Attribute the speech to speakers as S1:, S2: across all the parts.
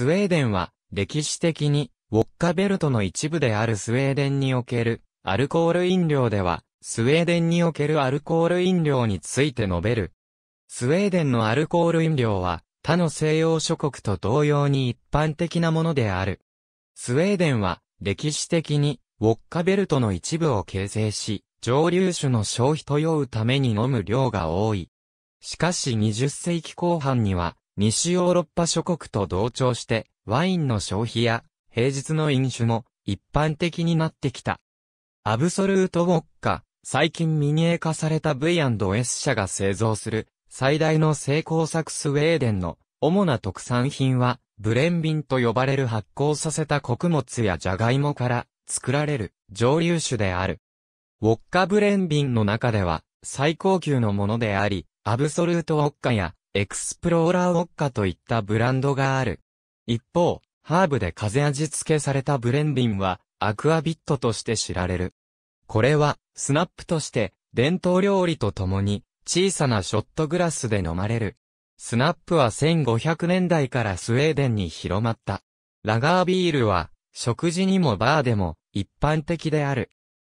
S1: スウェーデンは、歴史的に、ウォッカベルトの一部であるスウェーデンにおける、アルコール飲料では、スウェーデンにおけるアルコール飲料について述べる。スウェーデンのアルコール飲料は、他の西洋諸国と同様に一般的なものである。スウェーデンは、歴史的に、ウォッカベルトの一部を形成し、蒸留酒の消費と酔うために飲む量が多い。しかし20世紀後半には、西ヨーロッパ諸国と同調して、ワインの消費や、平日の飲酒も、一般的になってきた。アブソルートウォッカ、最近ミニエ化された V&S 社が製造する、最大の成功作スウェーデンの、主な特産品は、ブレンビンと呼ばれる発酵させた穀物やジャガイモから作られる蒸留酒である。ウォッカブレンビンの中では最高級のものであり、アブソルートウォッカやエクスプローラーウォッカといったブランドがある。一方、ハーブで風味付けされたブレンディンは、アクアビットとして知られる。これは、スナップとして、伝統料理とともに、小さなショットグラスで飲まれる。スナップは1500年代からスウェーデンに広まった。ラガービールは、食事にもバーでも、一般的である。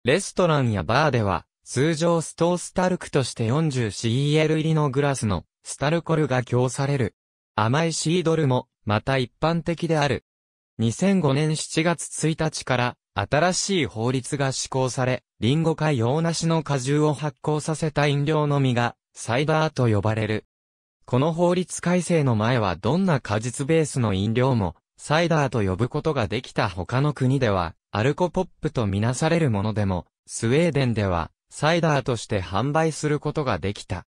S1: レストランやバーでは、通常ストースタルクとして 40cl 入りのグラスのスタルコルが供される。甘いシードルも、また一般的である。2005年7月1日から、新しい法律が施行され、リンゴか洋梨の果汁を発酵させた飲料のみが、サイダーと呼ばれる。この法律改正の前はどんな果実ベースの飲料も、サイダーと呼ぶことができた他の国では、アルコポップとみなされるものでも、スウェーデンでは、サイダーとして販売することができた。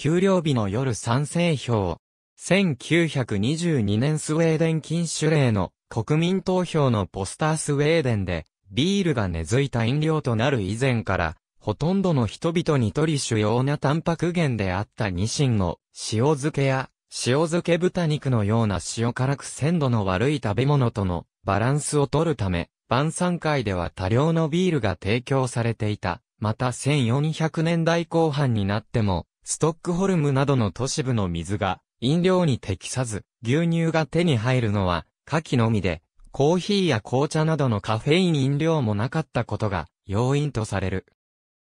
S1: 給料日の夜賛成票。1922年スウェーデン禁酒令の国民投票のポスタースウェーデンで、ビールが根付いた飲料となる以前から、ほとんどの人々にとり主要なタンパク源であったニシンの塩漬けや塩漬け豚肉のような塩辛く鮮度の悪い食べ物とのバランスをとるため、晩餐会では多量のビールが提供されていた。また1400年代後半になっても、ストックホルムなどの都市部の水が飲料に適さず、牛乳が手に入るのは、夏季のみで、コーヒーや紅茶などのカフェイン飲料もなかったことが要因とされる。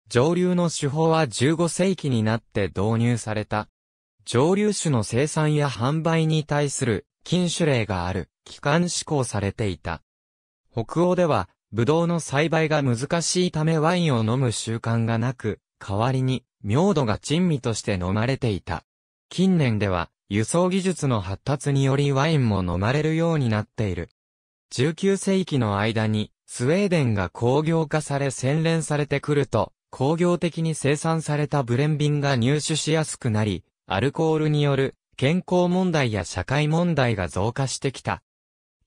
S1: 蒸留の手法は15世紀になって導入された。蒸留酒の生産や販売に対する禁酒令がある、期間施行されていた。北欧では、ブドウの栽培が難しいためワインを飲む習慣がなく、代わりに明度が珍味として飲まれていた。近年では、輸送技術の発達によりワインも飲まれるようになっている。19世紀の間に、スウェーデンが工業化され洗練されてくると、工業的に生産されたブレンビンが入手しやすくなり、アルコールによる健康問題や社会問題が増加してきた。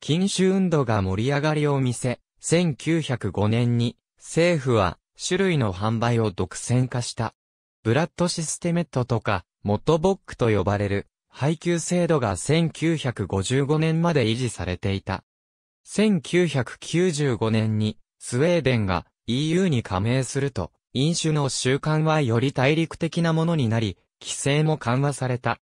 S1: 禁酒運動が盛り上がりを見せ、1905年に政府は種類の販売を独占化した。ブラッドシステメットとか、モトボックと呼ばれる、配給制度が1955年まで維持されていた。1995年に、スウェーデンが EU に加盟すると、飲酒の習慣はより大陸的なものになり、規制も緩和された。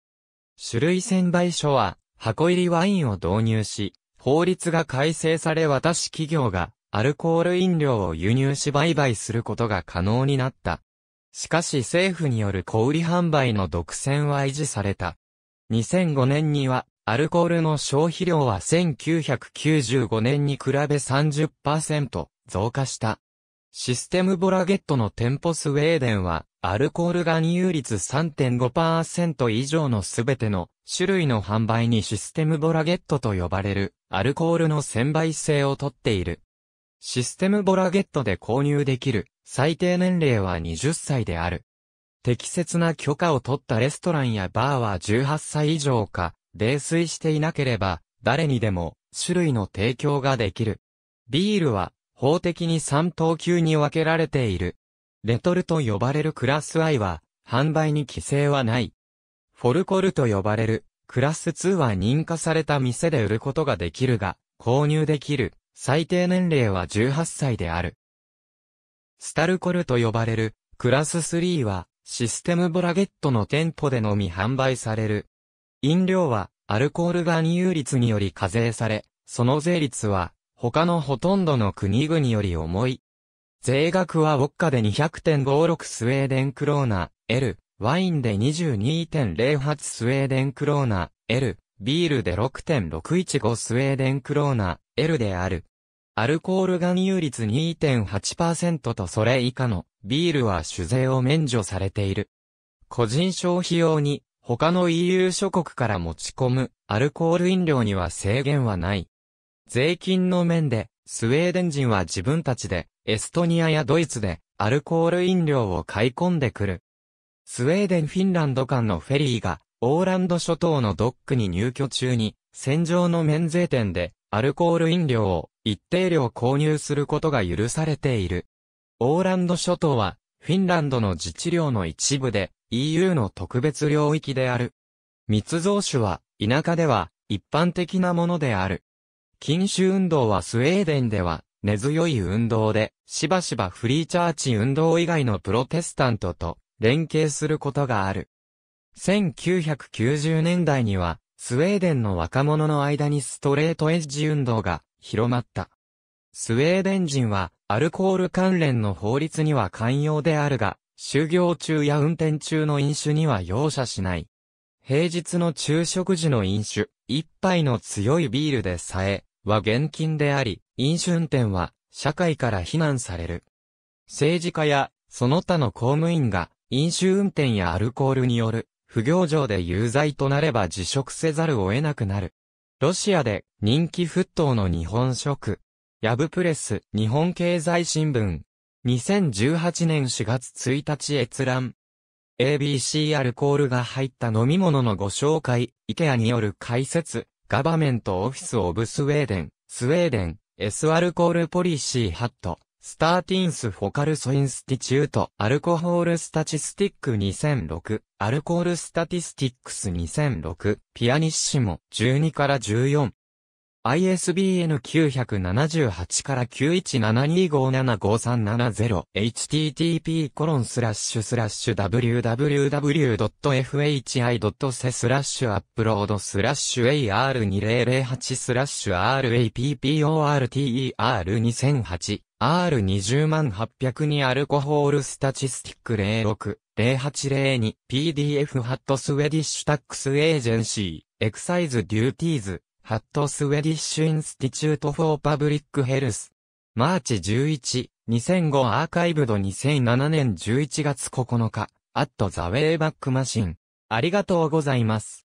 S1: 種類専売所は、箱入りワインを導入し、法律が改正され私企業が、アルコール飲料を輸入し売買することが可能になった。しかし政府による小売販売の独占は維持された。2005年には、アルコールの消費量は1995年に比べ30%増加した。システムボラゲットの店舗スウェーデンは、アルコール含有率3.5%以上のすべての種類の販売にシステムボラゲットと呼ばれるアルコールの専売性をとっている。システムボラゲットで購入できる最低年齢は20歳である。適切な許可を取ったレストランやバーは18歳以上か、泥酔していなければ、誰にでも種類の提供ができる。ビールは法的に3等級に分けられている。レトルと呼ばれるクラス I は販売に規制はない。フォルコルと呼ばれるクラス2は認可された店で売ることができるが、購入できる最低年齢は18歳である。スタルコルと呼ばれる、クラス3は、システムブラゲットの店舗でのみ販売される。飲料は、アルコール含有率により課税され、その税率は、他のほとんどの国々より重い。税額はウォッカで200.56スウェーデンクローナ、L、ワインで22.08スウェーデンクローナ、L、ビールで6.615スウェーデンクローナ、L である。アルコール含有率2.8%とそれ以下のビールは酒税を免除されている。個人消費用に他の EU 諸国から持ち込むアルコール飲料には制限はない。税金の面でスウェーデン人は自分たちでエストニアやドイツでアルコール飲料を買い込んでくる。スウェーデン・フィンランド間のフェリーがオーランド諸島のドックに入居中に戦場の免税店でアルコール飲料を一定量購入することが許されている。オーランド諸島は、フィンランドの自治領の一部で、EU の特別領域である。密造酒は、田舎では、一般的なものである。禁酒運動はスウェーデンでは、根強い運動で、しばしばフリーチャーチ運動以外のプロテスタントと連携することがある。1990年代には、スウェーデンの若者の間にストレートエッジ運動が広まった。スウェーデン人はアルコール関連の法律には寛容であるが、就業中や運転中の飲酒には容赦しない。平日の昼食時の飲酒、一杯の強いビールでさえ、は厳禁であり、飲酒運転は社会から非難される。政治家やその他の公務員が飲酒運転やアルコールによる不行状で有罪となれば辞職せざるを得なくなる。ロシアで人気沸騰の日本食。ヤブプレス日本経済新聞。2018年4月1日閲覧。ABC アルコールが入った飲み物のご紹介。イケアによる解説。ガバメントオフィスオブスウェーデン。スウェーデン。S アルコールポリシーハット。スターティンスフォカルソインスティチュート、アルコホールスタチスティック2006、アルコールスタティスティックス2006、ピアニッシモ12から14。ISBN 978から 91725753770http コロンスラッシュスラッシュ www.fhi.se スラッシュアップロードスラッシュ ar2008 スラッシュ rapport2008 R20 万800にアルコホールスタチスティック06、0802、PDF ハットスウェディッシュタックスエージェンシー、エクサイズデューティーズ、ハットスウェディッシュインスティチュートフォーパブリックヘルス。マーチ11、2005アーカイブド2007年11月9日、アットザウェイバックマシン。ありがとうございます。